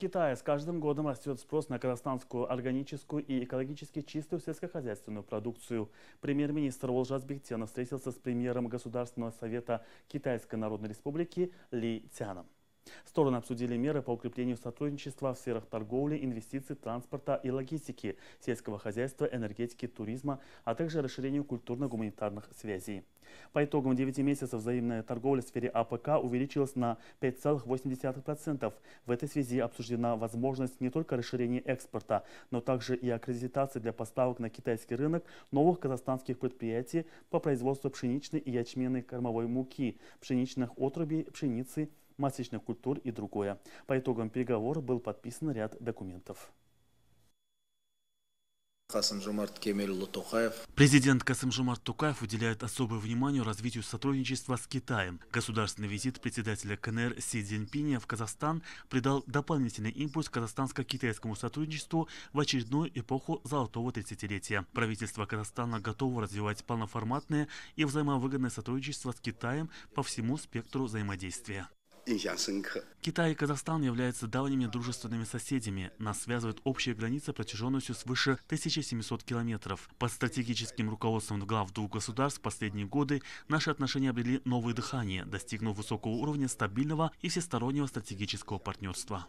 Китае с каждым годом растет спрос на казахстанскую органическую и экологически чистую сельскохозяйственную продукцию. Премьер-министр Олжас Бектенов встретился с премьером Государственного совета Китайской Народной Республики Ли Тяном. Стороны обсудили меры по укреплению сотрудничества в сферах торговли, инвестиций, транспорта и логистики, сельского хозяйства, энергетики, туризма, а также расширению культурно-гуманитарных связей. По итогам 9 месяцев взаимная торговля в сфере АПК увеличилась на 5,8%. В этой связи обсуждена возможность не только расширения экспорта, но также и аккредитации для поставок на китайский рынок новых казахстанских предприятий по производству пшеничной и ячменной кормовой муки, пшеничных отрубей, пшеницы, масочных культур и другое. По итогам переговоров был подписан ряд документов. Президент Касым-Жомарт Тукаев уделяет особое внимание развитию сотрудничества с Китаем. Государственный визит председателя КНР Си Цзиньпиня в Казахстан придал дополнительный импульс казахстанско-китайскому сотрудничеству в очередную эпоху золотого 30 Правительство Казахстана готово развивать полноформатное и взаимовыгодное сотрудничество с Китаем по всему спектру взаимодействия. Китай и Казахстан являются давними дружественными соседями. Нас связывает общая граница протяженностью свыше 1700 километров. Под стратегическим руководством глав двух государств в последние годы наши отношения обрели новые дыхание, достигнув высокого уровня стабильного и всестороннего стратегического партнерства.